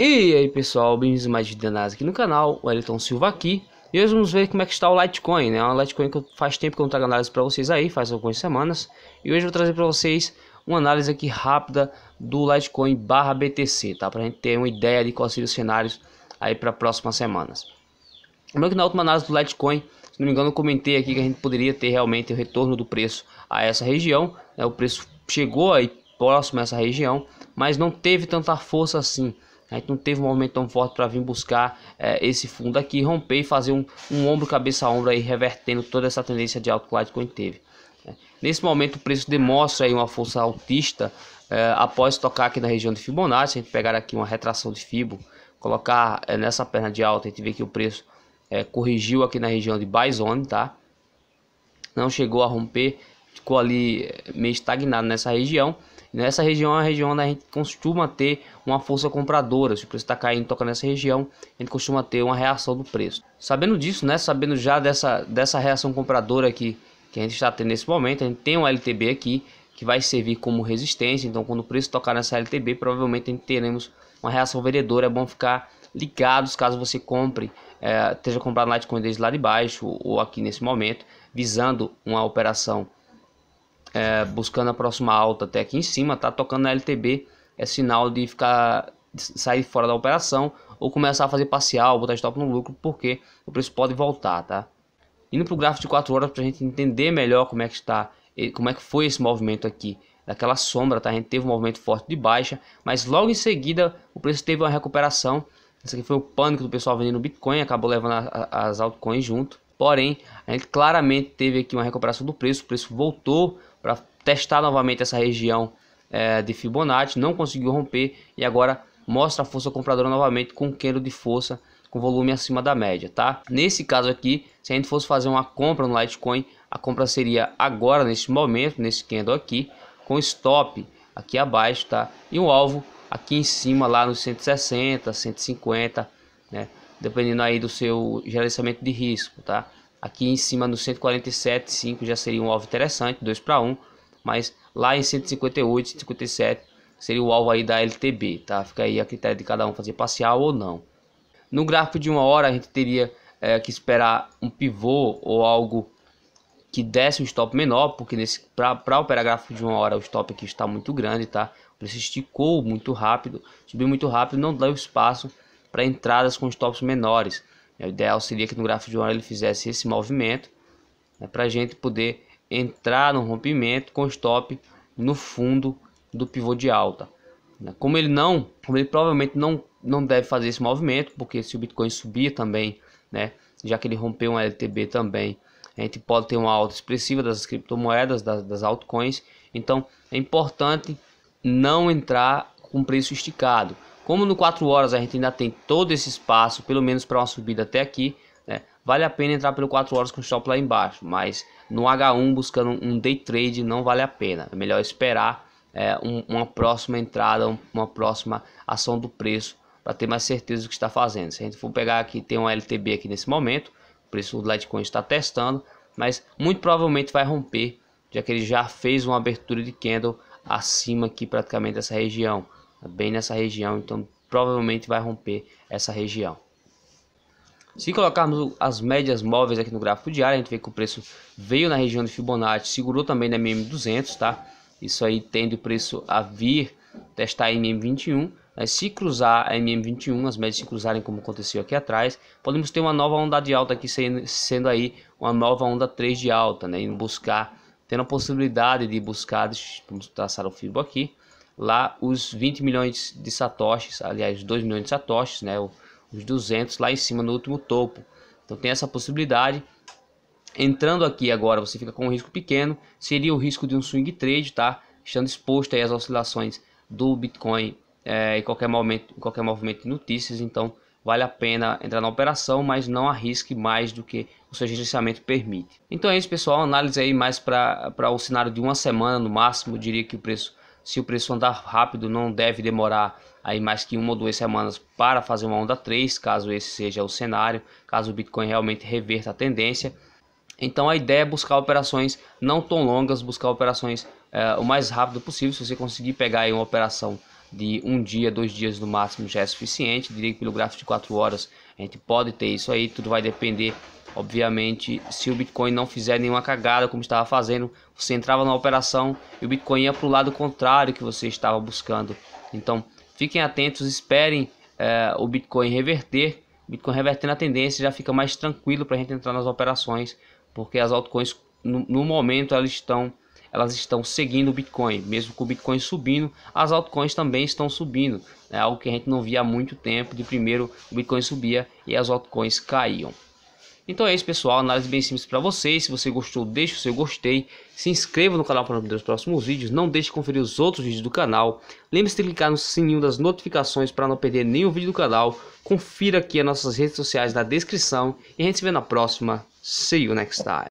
E aí pessoal, bem-vindos mais de Danás aqui no canal, o Elton Silva aqui E hoje vamos ver como é que está o Litecoin, né? Uma Litecoin que faz tempo que eu não trago análise para vocês aí, faz algumas semanas E hoje eu vou trazer para vocês uma análise aqui rápida do Litecoin barra BTC, tá? Para a gente ter uma ideia de quais seriam os cenários aí para próximas semanas Lembrando que na última análise do Litecoin, se não me engano eu comentei aqui que a gente poderia ter realmente o retorno do preço a essa região né? O preço chegou aí próximo a essa região, mas não teve tanta força assim a gente não teve um movimento tão forte para vir buscar é, esse fundo aqui, romper e fazer um, um ombro, cabeça a ombro aí, revertendo toda essa tendência de alto que a gente teve. Né. Nesse momento o preço demonstra aí uma força altista é, eh, após tocar aqui na região de Fibonacci. a gente pegar aqui uma retração de Fibo, colocar é, nessa perna de alta, a gente vê que o preço corrigiu aqui na região de buy zone, tá? Não chegou a romper, ficou ali meio estagnado nessa região. Nessa né? região é a região onde a gente costuma ter uma força compradora. Se o preço está caindo, toca nessa região, a gente costuma ter uma reação do preço. Sabendo disso, né, sabendo já dessa, dessa reação compradora aqui que a gente está tendo nesse momento, a gente tem um LTB aqui que vai servir como resistência. Então, quando o preço tocar nessa LTB, provavelmente a gente teremos uma reação vendedora. É bom ficar ligados caso você compre, é, esteja comprando Litecoin desde lá de baixo ou aqui nesse momento, visando uma operação é, buscando a próxima alta até aqui em cima, tá tocando na LTB, é sinal de ficar de sair fora da operação ou começar a fazer parcial, botar stop no lucro, porque o preço pode voltar, tá? Indo para o gráfico de 4 horas para a gente entender melhor como é que está, como é que foi esse movimento aqui daquela sombra, tá? A gente teve um movimento forte de baixa, mas logo em seguida o preço teve uma recuperação. Esse aqui foi o pânico do pessoal vendendo Bitcoin, acabou levando a, a, as altcoins junto. Porém, a gente claramente teve aqui uma recuperação do preço, o preço voltou testar novamente essa região é, de Fibonacci, não conseguiu romper e agora mostra a força compradora novamente com um candle de força com volume acima da média, tá? Nesse caso aqui, se a gente fosse fazer uma compra no Litecoin, a compra seria agora, nesse momento, nesse candle aqui, com stop aqui abaixo, tá? E um alvo aqui em cima, lá nos 160, 150, né? Dependendo aí do seu gerenciamento de risco, tá? Aqui em cima no 147,5 já seria um alvo interessante, 2 para 1 mas lá em 158, 157 seria o alvo aí da LTB, tá? Fica aí a critério de cada um fazer parcial ou não. No gráfico de uma hora a gente teria é, que esperar um pivô ou algo que desse um stop menor, porque nesse para operar gráfico de uma hora o stop aqui está muito grande, tá? O preço esticou muito rápido, subiu muito rápido, não deu espaço para entradas com stops menores. O ideal seria que no gráfico de uma hora ele fizesse esse movimento né, para a gente poder entrar no rompimento com stop no fundo do pivô de alta. Como ele não, como ele provavelmente não, não deve fazer esse movimento, porque se o Bitcoin subir também, né, já que ele rompeu um LTB também, a gente pode ter uma alta expressiva das criptomoedas, das, das altcoins. Então é importante não entrar com preço esticado. Como no 4 horas a gente ainda tem todo esse espaço, pelo menos para uma subida até aqui, vale a pena entrar pelo 4 horas com stop lá embaixo, mas no H1 buscando um day trade não vale a pena. É melhor esperar é, um, uma próxima entrada, uma próxima ação do preço para ter mais certeza do que está fazendo. Se a gente for pegar aqui, tem um LTB aqui nesse momento, o preço do Litecoin está testando, mas muito provavelmente vai romper, já que ele já fez uma abertura de candle acima aqui praticamente dessa região, bem nessa região, então provavelmente vai romper essa região. Se colocarmos as médias móveis aqui no gráfico diário, a gente vê que o preço veio na região de Fibonacci, segurou também na MM200, tá? Isso aí tendo o preço a vir testar a MM21. Né? Se cruzar a MM21, as médias se cruzarem como aconteceu aqui atrás, podemos ter uma nova onda de alta aqui, sendo, sendo aí uma nova onda 3 de alta, né? E buscar, tendo a possibilidade de buscar, vamos traçar o fibo aqui, lá os 20 milhões de satoshis, aliás, 2 milhões de satoshis, né? O, os 200 lá em cima no último topo. Então tem essa possibilidade. Entrando aqui agora, você fica com um risco pequeno, seria o risco de um swing trade, tá? Estando exposto aí às oscilações do Bitcoin é, em qualquer momento, em qualquer movimento de notícias, então vale a pena entrar na operação, mas não arrisque mais do que o seu gerenciamento permite. Então é isso, pessoal, análise aí mais para o cenário de uma semana no máximo, Eu diria que o preço, se o preço andar rápido, não deve demorar aí mais que uma ou duas semanas para fazer uma onda 3, caso esse seja o cenário, caso o Bitcoin realmente reverta a tendência. Então a ideia é buscar operações não tão longas, buscar operações é, o mais rápido possível. Se você conseguir pegar aí uma operação de um dia, dois dias no máximo já é suficiente. Diria que pelo gráfico de quatro horas a gente pode ter isso aí, tudo vai depender Obviamente, se o Bitcoin não fizer nenhuma cagada como estava fazendo, você entrava na operação e o Bitcoin ia para o lado contrário que você estava buscando. Então, Fiquem atentos, esperem é, o Bitcoin reverter. Bitcoin revertendo a tendência já fica mais tranquilo para a gente entrar nas operações, porque as altcoins no, no momento elas estão elas estão seguindo o Bitcoin. Mesmo com o Bitcoin subindo, as altcoins também estão subindo. É algo que a gente não via há muito tempo. De primeiro o Bitcoin subia e as altcoins caíam. Então é isso, pessoal. Análise bem simples para vocês. Se você gostou, deixe o seu gostei. Se inscreva no canal para não perder os próximos vídeos. Não deixe de conferir os outros vídeos do canal. Lembre-se de clicar no sininho das notificações para não perder nenhum vídeo do canal. Confira aqui as nossas redes sociais na descrição. E a gente se vê na próxima. See you next time.